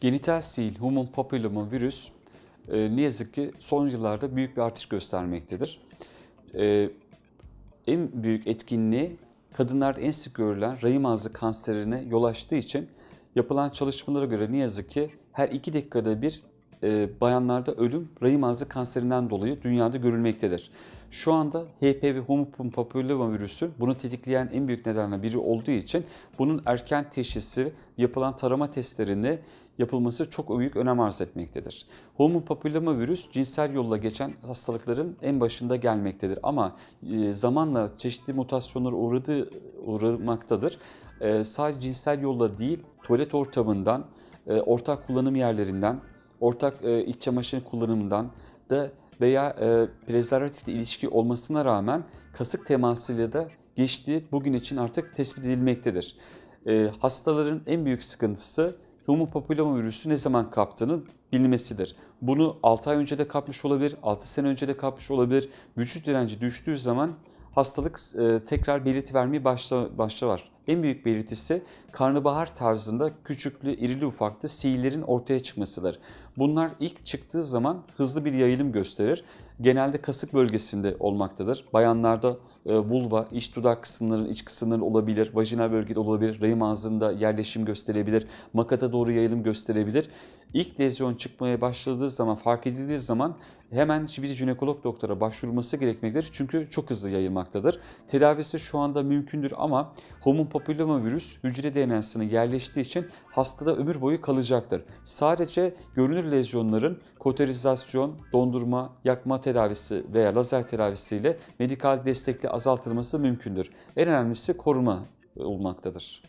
Genital Sil human papilloma virüs e, ne yazık ki son yıllarda büyük bir artış göstermektedir. E, en büyük etkinliği kadınlarda en sık görülen rahim ağzı kanserine yol açtığı için yapılan çalışmalara göre ne yazık ki her iki dakikada bir e, bayanlarda ölüm rahim ağzı kanserinden dolayı dünyada görülmektedir. Şu anda HPV homopun papilloma virüsü bunu tetikleyen en büyük nedenlerden biri olduğu için bunun erken teşhisi yapılan tarama testlerinde yapılması çok büyük önem arz etmektedir. Homo papilloma virüs cinsel yolla geçen hastalıkların en başında gelmektedir ama e, zamanla çeşitli mutasyonlara uğradığı uğramaktadır. E, sadece cinsel yolla değil tuvalet ortamından, e, ortak kullanım yerlerinden, ortak e, iç çamaşır kullanımından da veya e, prezervatifle ilişki olmasına rağmen kasık temasıyla da geçtiği bugün için artık tespit edilmektedir. E, hastaların en büyük sıkıntısı human papilloma virüsü ne zaman kaptığının bilmesidir. Bunu 6 ay önce de kapmış olabilir, 6 sene önce de kapmış olabilir. Vücut direnci düştüğü zaman hastalık e, tekrar belirti vermeye başla, var. En büyük belirtisi karnabahar tarzında küçüklü, irili ufaklı sihirlerin ortaya çıkmasıdır. Bunlar ilk çıktığı zaman hızlı bir yayılım gösterir. Genelde kasık bölgesinde olmaktadır. Bayanlarda e, vulva, iç dudak kısımların, iç kısımların olabilir, vajinal bölgede olabilir, rahim ağzında yerleşim gösterebilir, makata doğru yayılım gösterebilir. İlk lezyon çıkmaya başladığı zaman, fark edildiği zaman hemen bir jinekolog doktora başvurması gerekmektedir. Çünkü çok hızlı yayılmaktadır. Tedavisi şu anda mümkündür ama homun papilloma virüs hücre DNA'sına yerleştiği için hastada ömür boyu kalacaktır. Sadece görünür lezyonların koterizasyon, dondurma, yakma tedavisi veya lazer tedavisiyle medikal destekle azaltılması mümkündür. En önemlisi koruma e, olmaktadır.